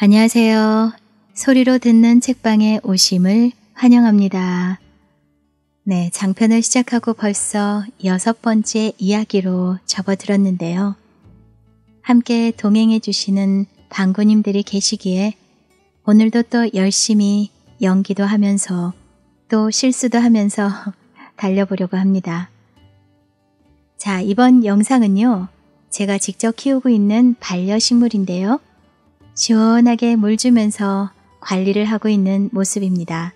안녕하세요. 소리로 듣는 책방에 오심을 환영합니다. 네, 장편을 시작하고 벌써 여섯 번째 이야기로 접어들었는데요. 함께 동행해 주시는 방구님들이 계시기에 오늘도 또 열심히 연기도 하면서 또 실수도 하면서 달려보려고 합니다. 자, 이번 영상은요. 제가 직접 키우고 있는 반려식물인데요. 시원하게 물 주면서 관리를 하고 있는 모습입니다.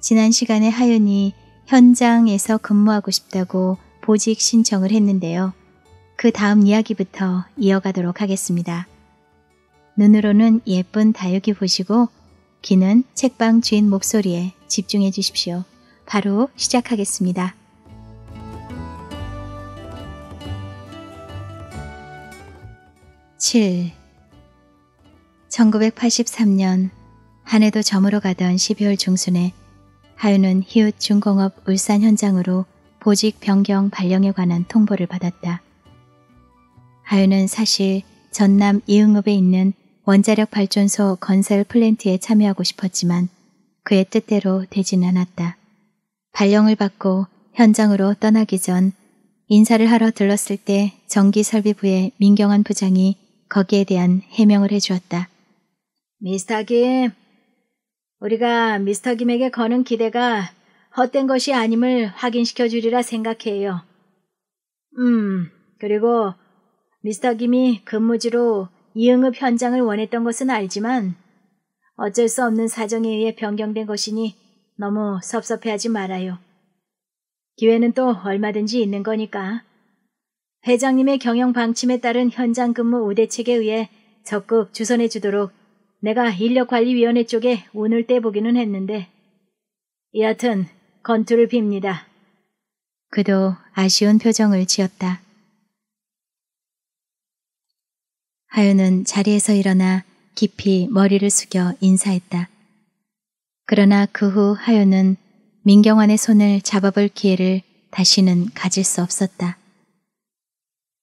지난 시간에 하연이 현장에서 근무하고 싶다고 보직 신청을 했는데요. 그 다음 이야기부터 이어가도록 하겠습니다. 눈으로는 예쁜 다육이 보시고 귀는 책방 주인 목소리에 집중해 주십시오. 바로 시작하겠습니다. 7. 1983년 한 해도 저물어 가던 12월 중순에 하윤은 히읗 중공업 울산 현장으로 보직 변경 발령에 관한 통보를 받았다. 하윤은 사실 전남 이응읍에 있는 원자력 발전소 건설 플랜트에 참여하고 싶었지만 그의 뜻대로 되진 않았다. 발령을 받고 현장으로 떠나기 전 인사를 하러 들렀을 때 전기설비부의 민경환 부장이 거기에 대한 해명을 해주었다. 미스터 김, 우리가 미스터 김에게 거는 기대가 헛된 것이 아님을 확인시켜 주리라 생각해요. 음, 그리고 미스터 김이 근무지로 이응읍 현장을 원했던 것은 알지만 어쩔 수 없는 사정에 의해 변경된 것이니 너무 섭섭해하지 말아요. 기회는 또 얼마든지 있는 거니까. 회장님의 경영 방침에 따른 현장 근무 우대책에 의해 적극 주선해 주도록 내가 인력관리위원회 쪽에 운을 떼보기는 했는데 여하튼 건투를 빕니다. 그도 아쉬운 표정을 지었다. 하윤은 자리에서 일어나 깊이 머리를 숙여 인사했다. 그러나 그 후 하윤은 민경환의 손을 잡아볼 기회를 다시는 가질 수 없었다.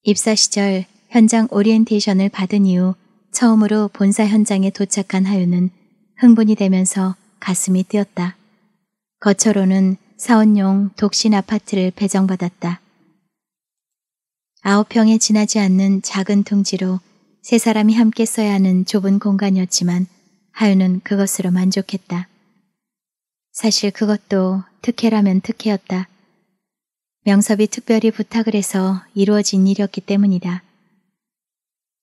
입사 시절 현장 오리엔테이션을 받은 이후 처음으로 본사 현장에 도착한 하윤은 흥분이 되면서 가슴이 뛰었다. 거처로는 사원용 독신 아파트를 배정받았다. 아홉 평에 지나지 않는 작은 둥지로 세 사람이 함께 써야 하는 좁은 공간이었지만 하윤은 그것으로 만족했다. 사실 그것도 특혜라면 특혜였다. 명섭이 특별히 부탁을 해서 이루어진 일이었기 때문이다.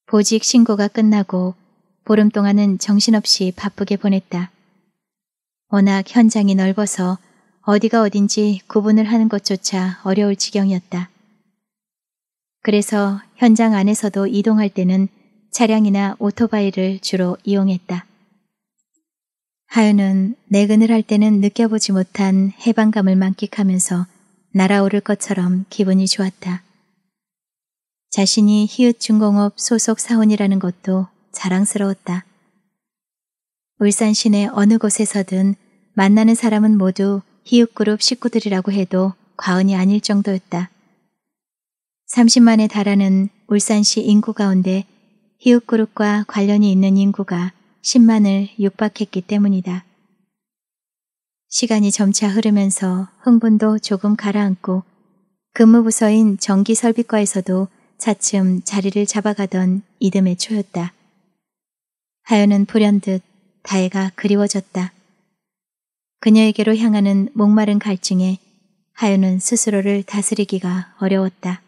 보직 신고가 끝나고 보름 동안은 정신없이 바쁘게 보냈다. 워낙 현장이 넓어서 어디가 어딘지 구분을 하는 것조차 어려울 지경이었다. 그래서 현장 안에서도 이동할 때는 차량이나 오토바이를 주로 이용했다. 하윤은 내근을 할 때는 느껴보지 못한 해방감을 만끽하면서 날아오를 것처럼 기분이 좋았다. 자신이 히읗중공업 소속 사원이라는 것도 자랑스러웠다. 울산 시내 어느 곳에서든 만나는 사람은 모두 히읗그룹 식구들이라고 해도 과언이 아닐 정도였다. 30만에 달하는 울산시 인구 가운데 히읗그룹과 관련이 있는 인구가 10만을 육박했기 때문이다. 시간이 점차 흐르면서 흥분도 조금 가라앉고 근무부서인 전기설비과에서도 차츰 자리를 잡아가던 이듬해 초였다. 하연은 불현듯 다혜가 그리워졌다. 그녀에게로 향하는 목마른 갈증에 하연은 스스로를 다스리기가 어려웠다.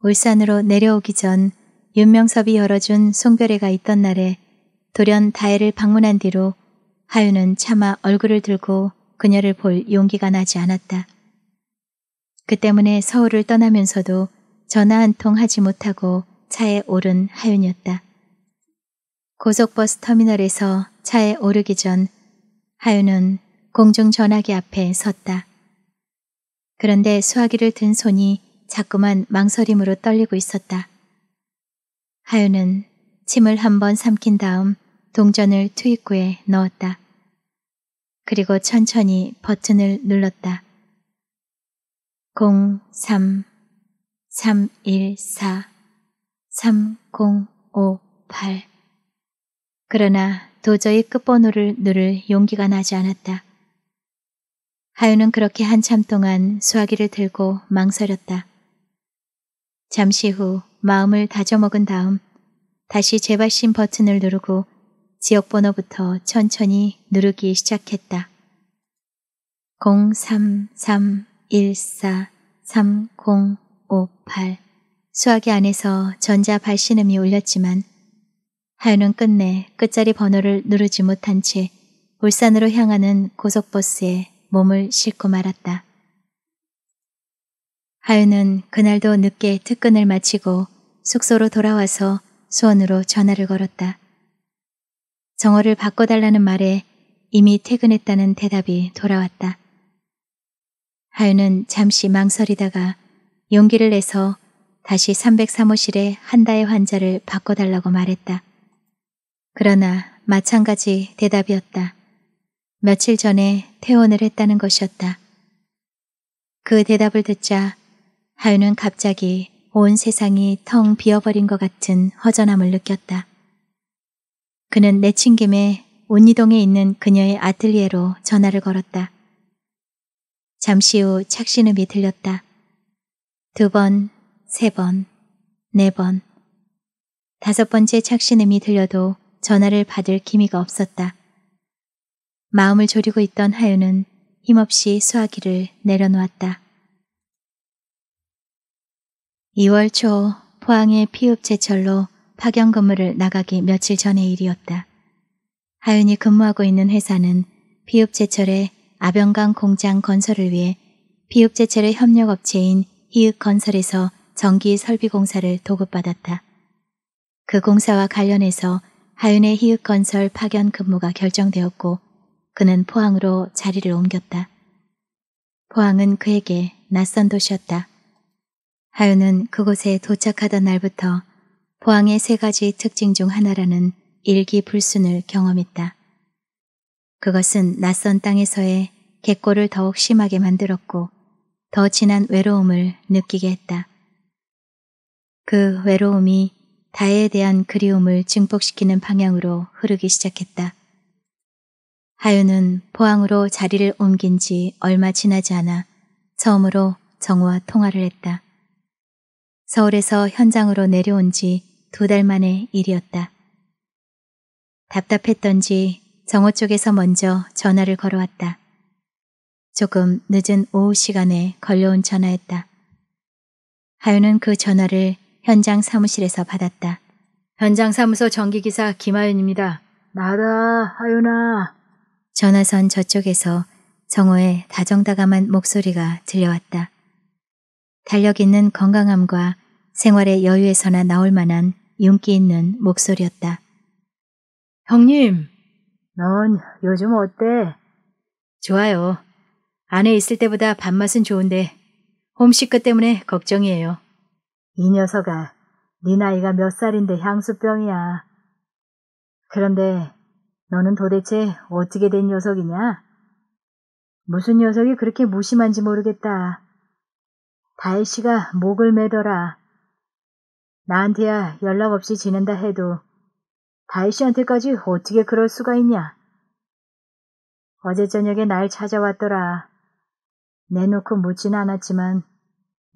울산으로 내려오기 전 윤명섭이 열어준 송별회가 있던 날에 돌연 다혜를 방문한 뒤로 하윤은 차마 얼굴을 들고 그녀를 볼 용기가 나지 않았다. 그 때문에 서울을 떠나면서도 전화 한 통 하지 못하고 차에 오른 하윤이었다. 고속버스 터미널에서 차에 오르기 전 하윤은 공중전화기 앞에 섰다. 그런데 수화기를 든 손이 자꾸만 망설임으로 떨리고 있었다. 하윤은 침을 한 번 삼킨 다음 동전을 투입구에 넣었다. 그리고 천천히 버튼을 눌렀다. 0, 3, 314 3058 그러나 도저히 끝번호를 누를 용기가 나지 않았다. 하윤은 그렇게 한참 동안 수화기를 들고 망설였다. 잠시 후 마음을 다져먹은 다음 다시 재발신 버튼을 누르고 지역번호부터 천천히 누르기 시작했다. 0331430 5, 8 수화기 안에서 전자 발신음이 울렸지만 하윤은 끝내 끝자리 번호를 누르지 못한 채 울산으로 향하는 고속버스에 몸을 싣고 말았다. 하윤은 그날도 늦게 특근을 마치고 숙소로 돌아와서 수원으로 전화를 걸었다. 정어를 바꿔달라는 말에 이미 퇴근했다는 대답이 돌아왔다. 하윤은 잠시 망설이다가 용기를 내서 다시 303호실에 한다의 환자를 바꿔달라고 말했다. 그러나 마찬가지 대답이었다. 며칠 전에 퇴원을 했다는 것이었다. 그 대답을 듣자 하윤은 갑자기 온 세상이 텅 비어버린 것 같은 허전함을 느꼈다. 그는 내친 김에 온이동에 있는 그녀의 아틀리에로 전화를 걸었다. 잠시 후 착신음이 들렸다. 두 번, 세 번, 네 번. 다섯 번째 착신음이 들려도 전화를 받을 기미가 없었다. 마음을 졸이고 있던 하윤은 힘없이 수화기를 내려놓았다. 2월 초 포항의 피읍 제철로 파견 근무를 나가기 며칠 전의 일이었다. 하윤이 근무하고 있는 회사는 피읍 제철의 아병강 공장 건설을 위해 피읍 제철의 협력업체인 희읍 건설에서 전기 설비 공사를 도급받았다. 그 공사와 관련해서 하윤의 희극 건설 파견 근무가 결정되었고 그는 포항으로 자리를 옮겼다. 포항은 그에게 낯선 도시였다. 하윤은 그곳에 도착하던 날부터 포항의 세 가지 특징 중 하나라는 일기불순을 경험했다. 그것은 낯선 땅에서의 객고을 더욱 심하게 만들었고 더 진한 외로움을 느끼게 했다. 그 외로움이 다에 대한 그리움을 증폭시키는 방향으로 흐르기 시작했다. 하윤은 포항으로 자리를 옮긴 지 얼마 지나지 않아 처음으로 정우와 통화를 했다. 서울에서 현장으로 내려온 지 두 달 만의 일이었다. 답답했던지 정호 쪽에서 먼저 전화를 걸어왔다. 조금 늦은 오후 시간에 걸려온 전화였다. 하윤은 그 전화를 현장 사무실에서 받았다. 현장 사무소 전기기사 김하윤입니다. 나다, 하윤아. 전화선 저쪽에서 정호의 다정다감한 목소리가 들려왔다. 달력 있는 건강함과 생활의 여유에서나 나올 만한 윤기 있는 목소리였다. 형님, 넌 요즘 어때? 좋아요. 안에 있을 때보다 밥맛은 좋은데 홈시크 때문에 걱정이에요. 이 녀석아, 네 나이가 몇 살인데 향수병이야. 그런데 너는 도대체 어떻게 된 녀석이냐? 무슨 녀석이 그렇게 무심한지 모르겠다. 다혜 씨가 목을 매더라. 나한테야 연락 없이 지낸다 해도 다혜 씨한테까지 어떻게 그럴 수가 있냐? 어제 저녁에 날 찾아왔더라. 내놓고 묻진 않았지만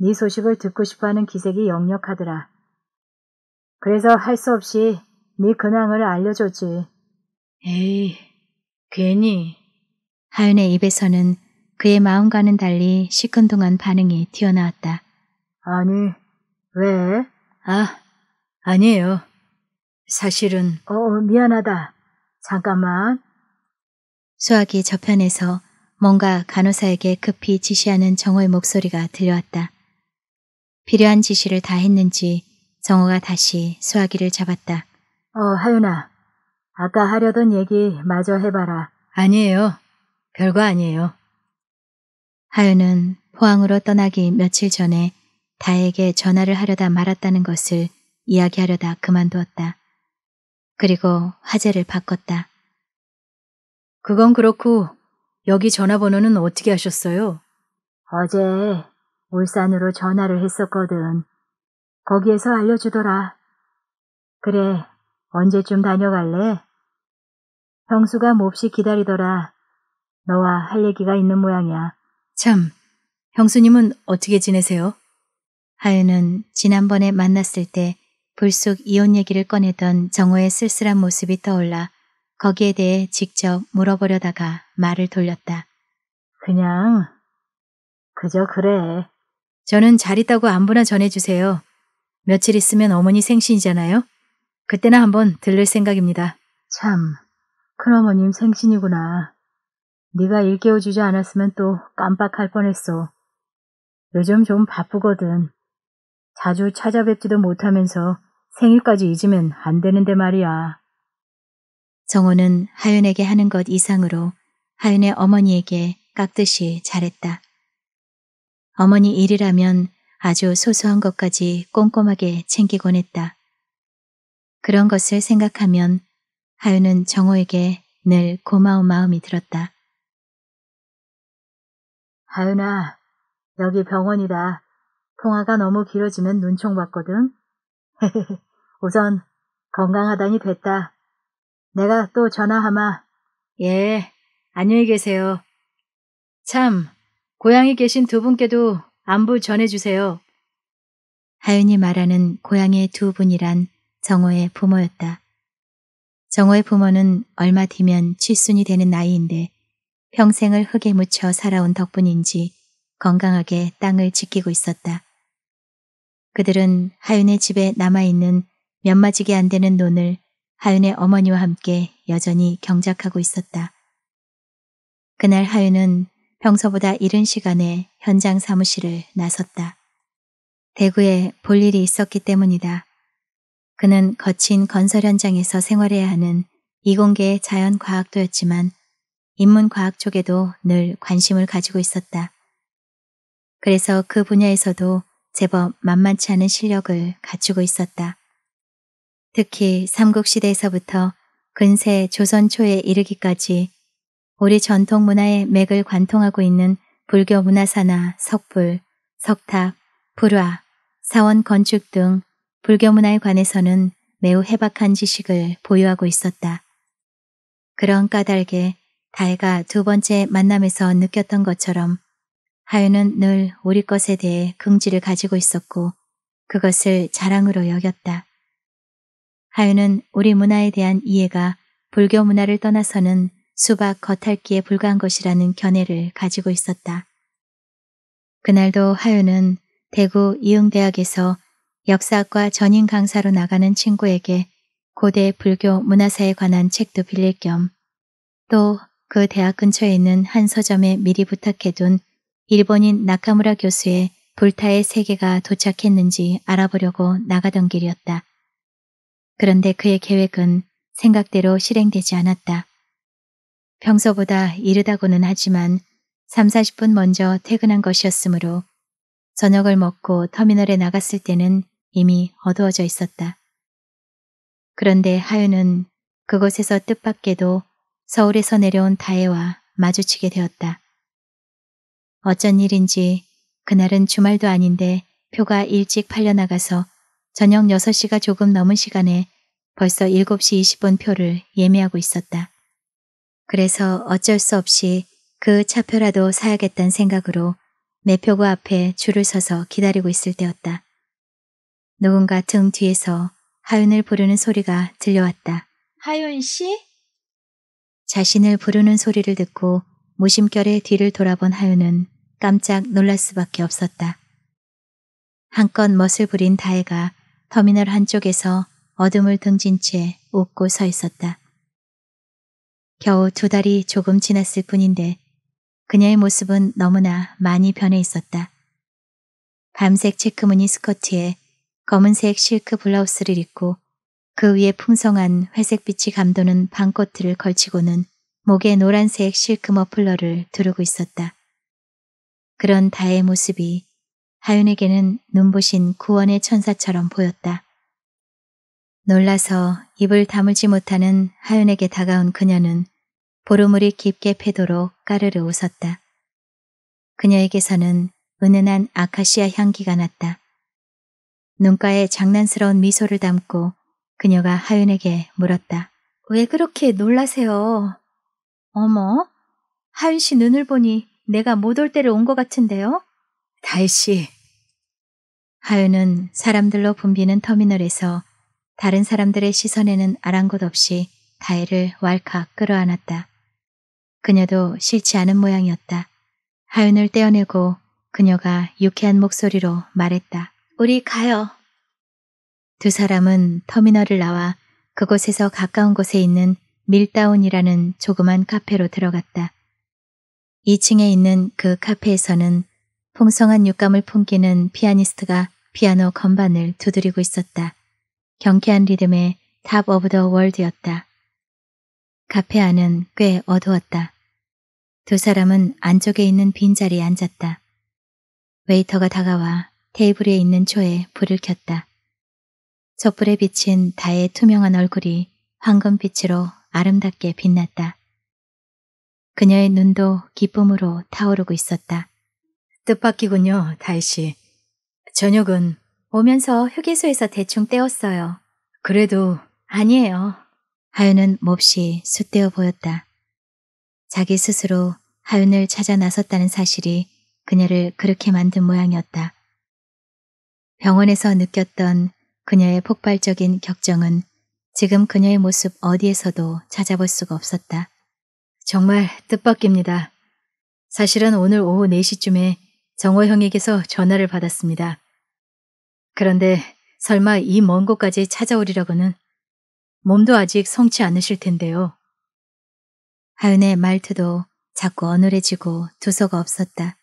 네 소식을 듣고 싶어하는 기색이 역력하더라. 그래서 할 수 없이 네 근황을 알려줬지. 에이, 괜히. 하윤의 입에서는 그의 마음과는 달리 시큰둥한 반응이 튀어나왔다. 아니, 왜? 아, 아니에요. 사실은... 어, 어 미안하다. 잠깐만. 수학이 저편에서 뭔가 간호사에게 급히 지시하는 정호의 목소리가 들려왔다. 필요한 지시를 다 했는지 정호가 다시 수화기를 잡았다. 어, 하윤아. 아까 하려던 얘기 마저 해봐라. 아니에요. 별거 아니에요. 하윤은 포항으로 떠나기 며칠 전에 다에게 전화를 하려다 말았다는 것을 이야기하려다 그만두었다. 그리고 화제를 바꿨다. 그건 그렇고 여기 전화번호는 어떻게 하셨어요? 어제 울산으로 전화를 했었거든. 거기에서 알려주더라. 그래, 언제쯤 다녀갈래? 형수가 몹시 기다리더라. 너와 할 얘기가 있는 모양이야. 참, 형수님은 어떻게 지내세요? 하윤은 지난번에 만났을 때 불쑥 이혼 얘기를 꺼내던 정호의 쓸쓸한 모습이 떠올라 거기에 대해 직접 물어보려다가 말을 돌렸다. 그냥 그저 그래. 저는 잘 있다고 안부나 전해주세요. 며칠 있으면 어머니 생신이잖아요. 그때나 한번 들를 생각입니다. 참, 큰어머님 생신이구나. 네가 일깨워주지 않았으면 또 깜빡할 뻔했어. 요즘 좀 바쁘거든. 자주 찾아뵙지도 못하면서 생일까지 잊으면 안 되는데 말이야. 정호는 하윤에게 하는 것 이상으로 하윤의 어머니에게 깍듯이 잘했다. 어머니 일이라면 아주 소소한 것까지 꼼꼼하게 챙기곤 했다. 그런 것을 생각하면 하윤은 정호에게 늘 고마운 마음이 들었다. 하윤아, 여기 병원이다. 통화가 너무 길어지면 눈총 받거든. 우선 건강하다니 됐다. 내가 또 전화하마. 예, 안녕히 계세요. 참, 고향에 계신 두 분께도 안부 전해주세요. 하윤이 말하는 고향의 두 분이란 정호의 부모였다. 정호의 부모는 얼마 뒤면 칠순이 되는 나이인데 평생을 흙에 묻혀 살아온 덕분인지 건강하게 땅을 지키고 있었다. 그들은 하윤의 집에 남아있는 몇마지게안 되는 논을 하윤의 어머니와 함께 여전히 경작하고 있었다. 그날 하윤은 평소보다 이른 시간에 현장 사무실을 나섰다. 대구에 볼 일이 있었기 때문이다. 그는 거친 건설 현장에서 생활해야 하는 이공계 자연과학도였지만 인문과학 쪽에도 늘 관심을 가지고 있었다. 그래서 그 분야에서도 제법 만만치 않은 실력을 갖추고 있었다. 특히 삼국시대에서부터 근세 조선 초에 이르기까지 우리 전통 문화의 맥을 관통하고 있는 불교 문화사나 석불, 석탑, 불화, 사원 건축 등 불교 문화에 관해서는 매우 해박한 지식을 보유하고 있었다. 그런 까닭에 달가두 번째 만남에서 느꼈던 것처럼 하윤은 늘 우리 것에 대해 긍지를 가지고 있었고 그것을 자랑으로 여겼다. 하윤은 우리 문화에 대한 이해가 불교 문화를 떠나서는 수박 겉핥기에 불과한 것이라는 견해를 가지고 있었다. 그날도 하윤은 대구 이응대학에서 역사학과 전임 강사로 나가는 친구에게 고대 불교 문화사에 관한 책도 빌릴 겸 또 그 대학 근처에 있는 한 서점에 미리 부탁해둔 일본인 나카무라 교수의 불타의 세계가 도착했는지 알아보려고 나가던 길이었다. 그런데 그의 계획은 생각대로 실행되지 않았다. 평소보다 이르다고는 하지만 3, 40분 먼저 퇴근한 것이었으므로 저녁을 먹고 터미널에 나갔을 때는 이미 어두워져 있었다. 그런데 하윤은 그곳에서 뜻밖에도 서울에서 내려온 다혜와 마주치게 되었다. 어쩐 일인지 그날은 주말도 아닌데 표가 일찍 팔려나가서 저녁 6시가 조금 넘은 시간에 벌써 7시 20분 표를 예매하고 있었다. 그래서 어쩔 수 없이 그 차표라도 사야겠다는 생각으로 매표구 앞에 줄을 서서 기다리고 있을 때였다. 누군가 등 뒤에서 하윤을 부르는 소리가 들려왔다. 하윤 씨? 자신을 부르는 소리를 듣고 무심결에 뒤를 돌아본 하윤은 깜짝 놀랄 수밖에 없었다. 한껏 멋을 부린 다혜가 터미널 한쪽에서 어둠을 등진 채 웃고 서 있었다. 겨우 두 달이 조금 지났을 뿐인데 그녀의 모습은 너무나 많이 변해 있었다. 밤색 체크무늬 스커트에 검은색 실크 블라우스를 입고 그 위에 풍성한 회색빛이 감도는 반코트를 걸치고는 목에 노란색 실크 머플러를 두르고 있었다. 그런 다의 모습이 하윤에게는 눈부신 구원의 천사처럼 보였다. 놀라서 입을 다물지 못하는 하윤에게 다가온 그녀는 보름물이 깊게 패도록 까르르 웃었다. 그녀에게서는 은은한 아카시아 향기가 났다. 눈가에 장난스러운 미소를 담고 그녀가 하윤에게 물었다. 왜 그렇게 놀라세요? 어머, 하윤 씨 눈을 보니 내가 못 올 때를 온 것 같은데요? 다혜씨. 하윤은 사람들로 붐비는 터미널에서 다른 사람들의 시선에는 아랑곳 없이 다혜를 왈칵 끌어안았다. 그녀도 싫지 않은 모양이었다. 하윤을 떼어내고 그녀가 유쾌한 목소리로 말했다. 우리 가요. 두 사람은 터미널을 나와 그곳에서 가까운 곳에 있는 밀다운이라는 조그만 카페로 들어갔다. 2층에 있는 그 카페에서는 풍성한 육감을 풍기는 피아니스트가 피아노 건반을 두드리고 있었다. 경쾌한 리듬의 탑 오브 더 월드였다. 카페 안은 꽤 어두웠다. 두 사람은 안쪽에 있는 빈자리에 앉았다. 웨이터가 다가와 테이블에 있는 초에 불을 켰다. 촛불에 비친 다의 투명한 얼굴이 황금빛으로 아름답게 빛났다. 그녀의 눈도 기쁨으로 타오르고 있었다. 뜻밖이군요, 다혜씨. 저녁은 오면서 휴게소에서 대충 떼었어요 그래도 아니에요. 하윤은 몹시 숫대어 보였다. 자기 스스로 하윤을 찾아 나섰다는 사실이 그녀를 그렇게 만든 모양이었다. 병원에서 느꼈던 그녀의 폭발적인 격정은 지금 그녀의 모습 어디에서도 찾아볼 수가 없었다. 정말 뜻밖입니다. 사실은 오늘 오후 4시쯤에 정호 형에게서 전화를 받았습니다. 그런데 설마 이 먼 곳까지 찾아오리라고는 몸도 아직 성치 않으실 텐데요. 하윤의 말투도 자꾸 어눌해지고 두서가 없었다.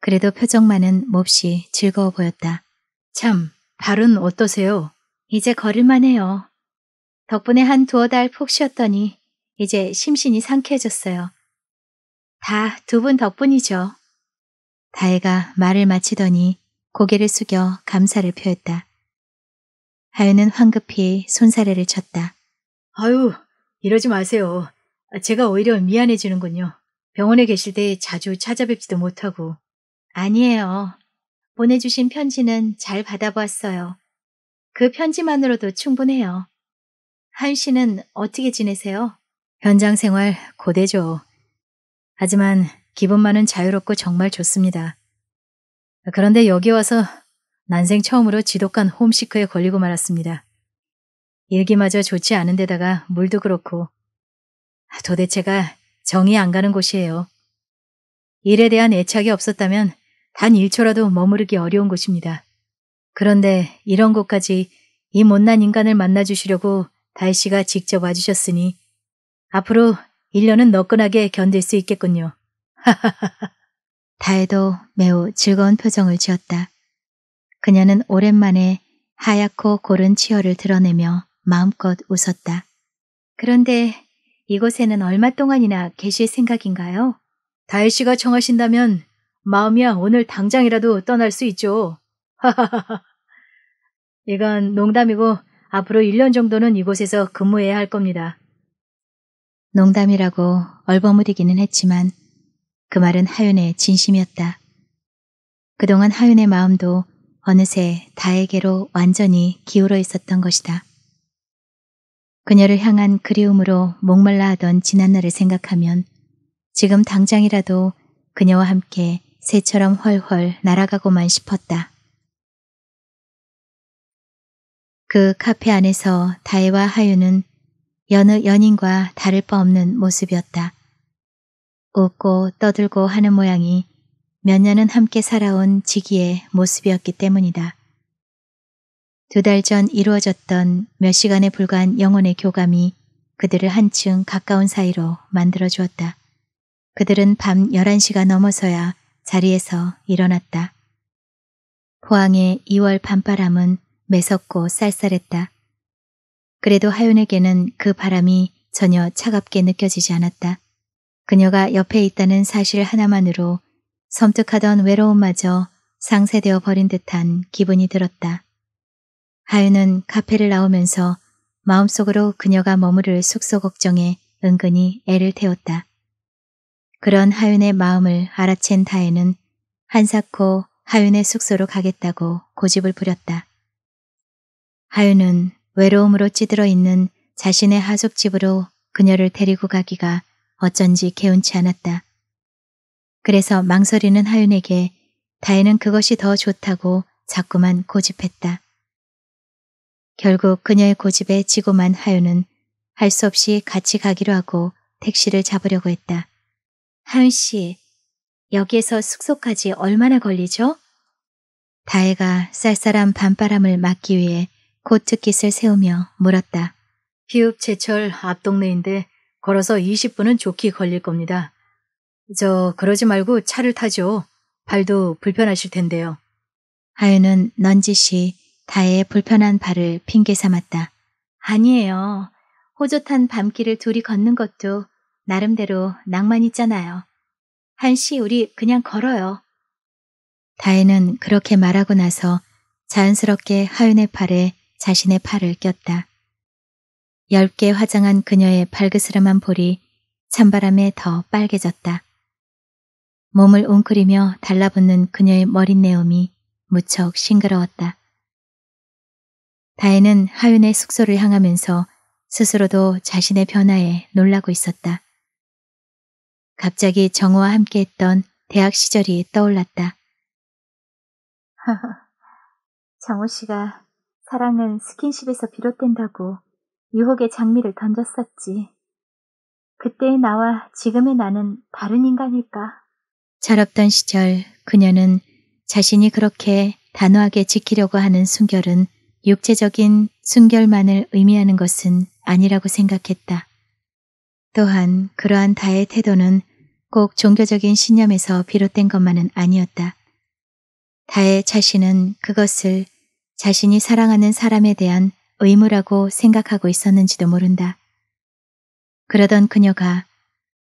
그래도 표정만은 몹시 즐거워 보였다. 참, 발은 어떠세요? 이제 걸을만 해요. 덕분에 한 두어 달 푹 쉬었더니 이제 심신이 상쾌해졌어요. 다 두 분 덕분이죠. 다혜가 말을 마치더니 고개를 숙여 감사를 표했다. 하윤은 황급히 손사래를 쳤다. 아유, 이러지 마세요. 제가 오히려 미안해지는군요. 병원에 계실 때 자주 찾아뵙지도 못하고. 아니에요. 보내주신 편지는 잘 받아보았어요. 그 편지만으로도 충분해요. 한 씨는 어떻게 지내세요? 현장 생활 고대죠 하지만 기분만은 자유롭고 정말 좋습니다. 그런데 여기 와서 난생 처음으로 지독한 홈시크에 걸리고 말았습니다. 일기마저 좋지 않은 데다가 물도 그렇고 도대체가 정이 안 가는 곳이에요. 일에 대한 애착이 없었다면 단 1초라도 머무르기 어려운 곳입니다. 그런데 이런 곳까지 이 못난 인간을 만나주시려고 다혜 씨가 직접 와주셨으니 앞으로 1년은 너끈하게 견딜 수 있겠군요. 다혜도 매우 즐거운 표정을 지었다. 그녀는 오랜만에 하얗고 고른 치열을 드러내며 마음껏 웃었다. 그런데 이곳에는 얼마 동안이나 계실 생각인가요? 다혜 씨가 청하신다면 마음이야 오늘 당장이라도 떠날 수 있죠. 하하하하. 이건 농담이고 앞으로 1년 정도는 이곳에서 근무해야 할 겁니다. 농담이라고 얼버무리기는 했지만 그 말은 하윤의 진심이었다. 그동안 하윤의 마음도 어느새 다에게로 완전히 기울어 있었던 것이다. 그녀를 향한 그리움으로 목말라 하던 지난날을 생각하면 지금 당장이라도 그녀와 함께 새처럼 훨훨 날아가고만 싶었다. 그 카페 안에서 다혜와 하윤은 여느 연인과 다를 바 없는 모습이었다. 웃고 떠들고 하는 모양이 몇 년은 함께 살아온 지기의 모습이었기 때문이다. 두 달 전 이루어졌던 몇 시간에 불과한 영혼의 교감이 그들을 한층 가까운 사이로 만들어 주었다. 그들은 밤 11시가 넘어서야 자리에서 일어났다. 포항의 2월 밤바람은 매섭고 쌀쌀했다. 그래도 하윤에게는 그 바람이 전혀 차갑게 느껴지지 않았다. 그녀가 옆에 있다는 사실 하나만으로 섬뜩하던 외로움마저 상쇄되어 버린 듯한 기분이 들었다. 하윤은 카페를 나오면서 마음속으로 그녀가 머무를 숙소 걱정에 은근히 애를 태웠다. 그런 하윤의 마음을 알아챈 다혜는 한사코 하윤의 숙소로 가겠다고 고집을 부렸다. 하윤은 외로움으로 찌들어 있는 자신의 하숙집으로 그녀를 데리고 가기가 어쩐지 개운치 않았다. 그래서 망설이는 하윤에게 다혜는 그것이 더 좋다고 자꾸만 고집했다. 결국 그녀의 고집에 지고만 하윤은 할 수 없이 같이 가기로 하고 택시를 잡으려고 했다. 하윤 씨, 여기에서 숙소까지 얼마나 걸리죠? 다혜가 쌀쌀한 밤바람을 막기 위해 코트킷을 세우며 물었다. 휴읍 제철 앞 동네인데 걸어서 20분은 좋게 걸릴 겁니다. 저 그러지 말고 차를 타죠. 발도 불편하실 텐데요. 하윤은 넌지시 다혜의 불편한 발을 핑계 삼았다. 아니에요. 호젓한 밤길을 둘이 걷는 것도 나름대로 낭만 있잖아요. 한 씨 우리 그냥 걸어요. 다혜는 그렇게 말하고 나서 자연스럽게 하윤의 팔에 자신의 팔을 꼈다. 얇게 화장한 그녀의 발그스름한 볼이 찬바람에 더 빨개졌다. 몸을 웅크리며 달라붙는 그녀의 머릿내음이 무척 싱그러웠다. 다혜는 하윤의 숙소를 향하면서 스스로도 자신의 변화에 놀라고 있었다. 갑자기 정호와 함께했던 대학 시절이 떠올랐다. 정호 씨가 사랑은 스킨십에서 비롯된다고 유혹의 장미를 던졌었지. 그때의 나와 지금의 나는 다른 인간일까? 잘 없던 시절 그녀는 자신이 그렇게 단호하게 지키려고 하는 순결은 육체적인 순결만을 의미하는 것은 아니라고 생각했다. 또한 그러한 다의 태도는 꼭 종교적인 신념에서 비롯된 것만은 아니었다. 다의 자신은 그것을 자신이 사랑하는 사람에 대한 의무라고 생각하고 있었는지도 모른다. 그러던 그녀가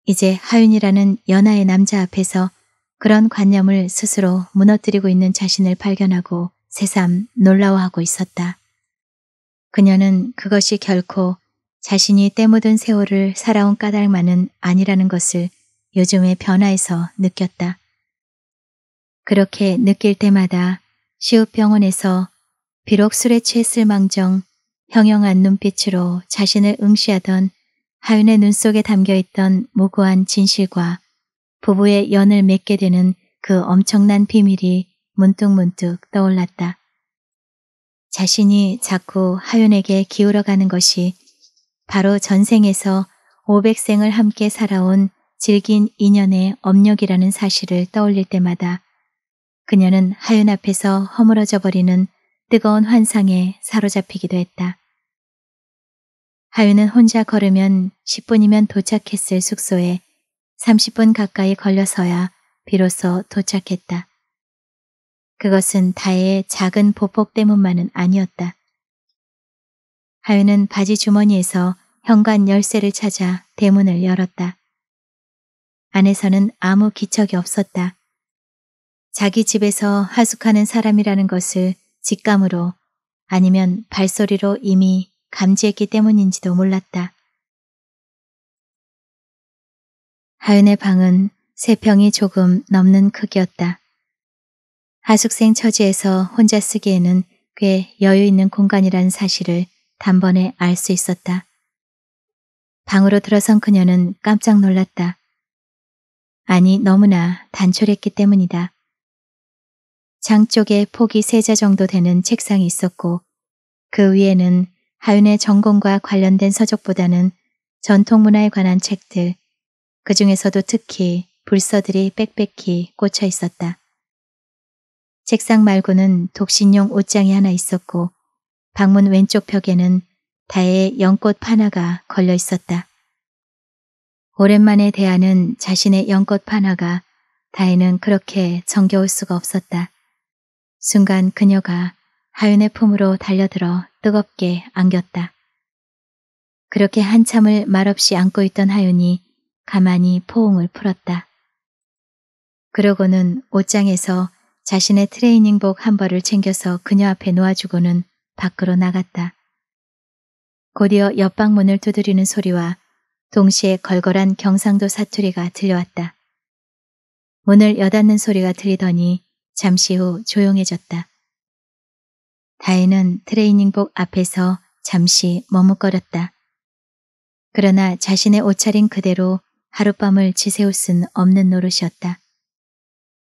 이제 하윤이라는 연하의 남자 앞에서 그런 관념을 스스로 무너뜨리고 있는 자신을 발견하고 새삼 놀라워하고 있었다. 그녀는 그것이 결코 자신이 때묻은 세월을 살아온 까닭만은 아니라는 것을 요즘의 변화에서 느꼈다. 그렇게 느낄 때마다 시우병원에서 비록 술에 취했을 망정 형형한 눈빛으로 자신을 응시하던 하윤의 눈 속에 담겨있던 모고한 진실과 부부의 연을 맺게 되는 그 엄청난 비밀이 문득문득 떠올랐다. 자신이 자꾸 하윤에게 기울어가는 것이 바로 전생에서 500생을 함께 살아온 질긴 인연의 업력이라는 사실을 떠올릴 때마다 그녀는 하윤 앞에서 허물어져 버리는 뜨거운 환상에 사로잡히기도 했다. 하윤은 혼자 걸으면 10분이면 도착했을 숙소에 30분 가까이 걸려서야 비로소 도착했다. 그것은 다의 작은 보폭 때문만은 아니었다. 하윤은 바지 주머니에서 현관 열쇠를 찾아 대문을 열었다. 안에서는 아무 기척이 없었다. 자기 집에서 하숙하는 사람이라는 것을 직감으로 아니면 발소리로 이미 감지했기 때문인지도 몰랐다. 하윤의 방은 세 평이 조금 넘는 크기였다. 하숙생 처지에서 혼자 쓰기에는 꽤 여유 있는 공간이라는 사실을 단번에 알 수 있었다. 방으로 들어선 그녀는 깜짝 놀랐다. 아니, 너무나 단촐했기 때문이다. 장 쪽에 폭이 세 자 정도 되는 책상이 있었고 그 위에는 하윤의 전공과 관련된 서적보다는 전통 문화에 관한 책들, 그 중에서도 특히 불서들이 빽빽히 꽂혀 있었다. 책상 말고는 독신용 옷장이 하나 있었고 방문 왼쪽 벽에는 다의 연꽃 판화가 걸려 있었다. 오랜만에 대하는 자신의 연꽃 판화가 다혜는 그렇게 정겨울 수가 없었다. 순간 그녀가 하윤의 품으로 달려들어 뜨겁게 안겼다. 그렇게 한참을 말없이 안고 있던 하윤이 가만히 포옹을 풀었다. 그러고는 옷장에서 자신의 트레이닝복 한 벌을 챙겨서 그녀 앞에 놓아주고는 밖으로 나갔다. 곧이어 옆방 문을 두드리는 소리와 동시에 걸걸한 경상도 사투리가 들려왔다. 문을 여닫는 소리가 들리더니 잠시 후 조용해졌다. 다혜는 트레이닝복 앞에서 잠시 머뭇거렸다. 그러나 자신의 옷차림 그대로 하룻밤을 지새울 순 없는 노릇이었다.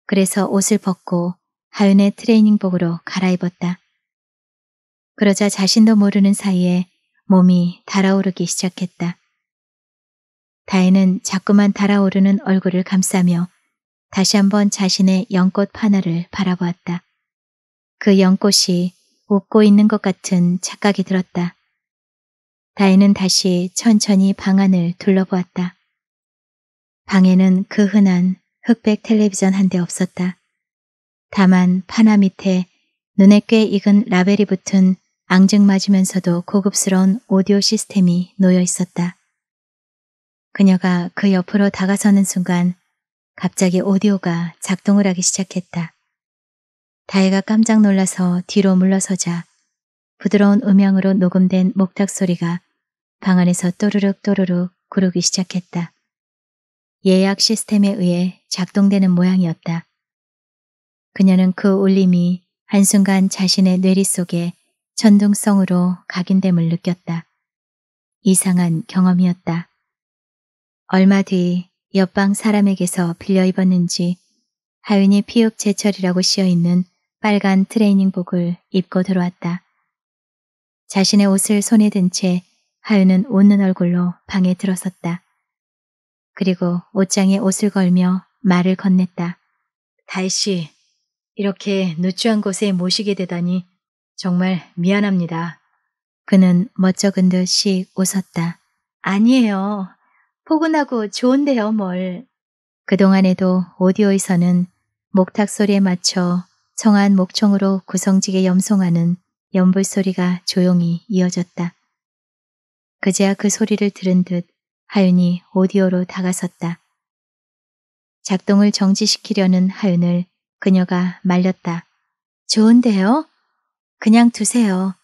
그래서 옷을 벗고 하윤의 트레이닝복으로 갈아입었다. 그러자 자신도 모르는 사이에 몸이 달아오르기 시작했다. 다혜는 자꾸만 달아오르는 얼굴을 감싸며 다시 한번 자신의 연꽃 하나를 바라보았다. 그 연꽃이 웃고 있는 것 같은 착각이 들었다. 다혜는 다시 천천히 방 안을 둘러보았다. 방에는 그 흔한 흑백 텔레비전 한 대 없었다. 다만 파나 밑에 눈에 꽤 익은 라벨이 붙은 앙증맞으면서도 고급스러운 오디오 시스템이 놓여 있었다. 그녀가 그 옆으로 다가서는 순간 갑자기 오디오가 작동을 하기 시작했다. 다혜가 깜짝 놀라서 뒤로 물러서자 부드러운 음향으로 녹음된 목탁 소리가 방 안에서 또르륵 또르륵 구르기 시작했다. 예약 시스템에 의해 작동되는 모양이었다. 그녀는 그 울림이 한순간 자신의 뇌리 속에 전동성으로 각인됨을 느꼈다. 이상한 경험이었다. 얼마 뒤 옆방 사람에게서 빌려 입었는지 하윤이 피읍 제철이라고 씌어있는 빨간 트레이닝복을 입고 들어왔다. 자신의 옷을 손에 든 채 하윤은 웃는 얼굴로 방에 들어섰다. 그리고 옷장에 옷을 걸며 말을 건넸다. 달씨, 이렇게 누추한 곳에 모시게 되다니 정말 미안합니다. 그는 멋쩍은 듯이 웃었다. 아니에요. 포근하고 좋은데요, 뭘. 그동안에도 오디오에서는 목탁 소리에 맞춰 청한 목청으로 구성지게 염송하는 연불 소리가 조용히 이어졌다. 그제야 그 소리를 들은 듯 하윤이 오디오로 다가섰다. 작동을 정지시키려는 하윤을 그녀가 말렸다. 좋은데요? 그냥 두세요.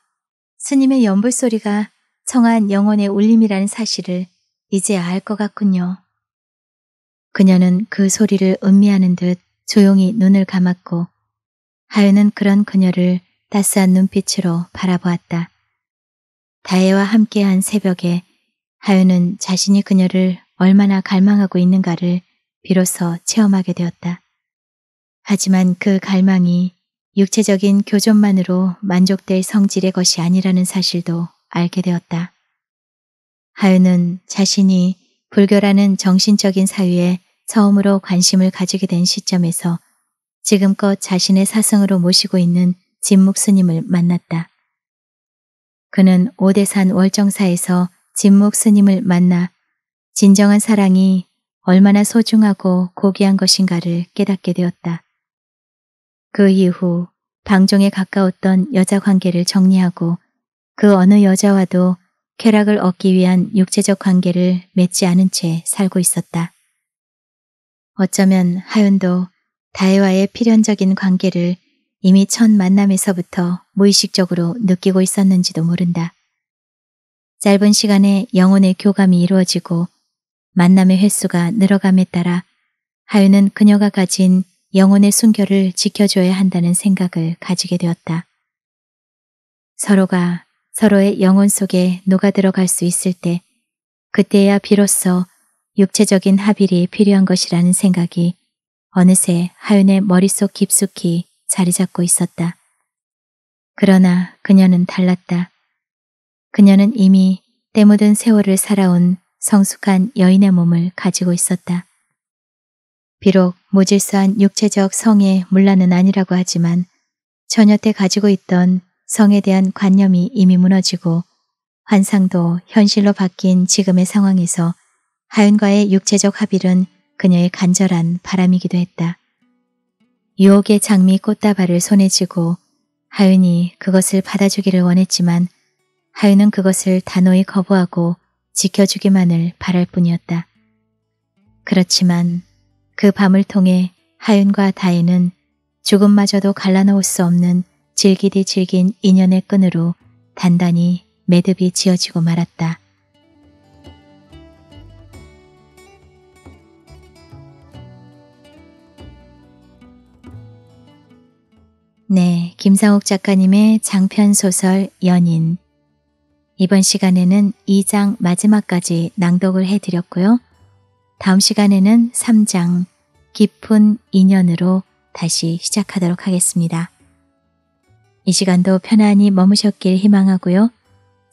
스님의 연불 소리가 청한 영혼의 울림이라는 사실을 이제야 알것 같군요. 그녀는 그 소리를 음미하는 듯 조용히 눈을 감았고 하윤은 그런 그녀를 따스한 눈빛으로 바라보았다. 다혜와 함께한 새벽에 하윤은 자신이 그녀를 얼마나 갈망하고 있는가를 비로소 체험하게 되었다. 하지만 그 갈망이 육체적인 교존만으로 만족될 성질의 것이 아니라는 사실도 알게 되었다. 하윤은 자신이 불교라는 정신적인 사유에 처음으로 관심을 가지게 된 시점에서 지금껏 자신의 사성으로 모시고 있는 진묵 스님을 만났다. 그는 오대산 월정사에서 진묵 스님을 만나 진정한 사랑이 얼마나 소중하고 고귀한 것인가를 깨닫게 되었다. 그 이후 방종에 가까웠던 여자 관계를 정리하고 그 어느 여자와도 쾌락을 얻기 위한 육체적 관계를 맺지 않은 채 살고 있었다. 어쩌면 하윤도 다혜와의 필연적인 관계를 이미 첫 만남에서부터 무의식적으로 느끼고 있었는지도 모른다. 짧은 시간에 영혼의 교감이 이루어지고 만남의 횟수가 늘어감에 따라 하윤은 그녀가 가진 영혼의 순결을 지켜줘야 한다는 생각을 가지게 되었다. 서로가 서로의 영혼 속에 녹아들어갈 수 있을 때 그때야 비로소 육체적인 합일이 필요한 것이라는 생각이 어느새 하윤의 머릿속 깊숙이 자리 잡고 있었다. 그러나 그녀는 달랐다. 그녀는 이미 때묻은 세월을 살아온 성숙한 여인의 몸을 가지고 있었다. 비록 무질서한 육체적 성의 문란은 아니라고 하지만 저녀 때 가지고 있던 성에 대한 관념이 이미 무너지고 환상도 현실로 바뀐 지금의 상황에서 하윤과의 육체적 합일은 그녀의 간절한 바람이기도 했다. 유혹의 장미 꽃다발을 손에 쥐고 하윤이 그것을 받아주기를 원했지만 하윤은 그것을 단호히 거부하고 지켜주기만을 바랄 뿐이었다. 그렇지만 그 밤을 통해 하윤과 다혜는 죽음마저도 갈라놓을 수 없는 질기디 질긴 인연의 끈으로 단단히 매듭이 지어지고 말았다. 네, 김상옥 작가님의 장편 소설 연인 이번 시간에는 2장 마지막까지 낭독을 해드렸고요. 다음 시간에는 3장 깊은 인연으로 다시 시작하도록 하겠습니다. 이 시간도 편안히 머무셨길 희망하고요.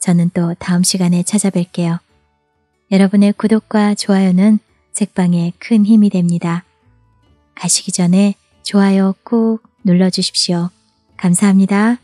저는 또 다음 시간에 찾아뵐게요. 여러분의 구독과 좋아요는 책방에 큰 힘이 됩니다. 가시기 전에 좋아요 꾹 눌러주십시오. 감사합니다.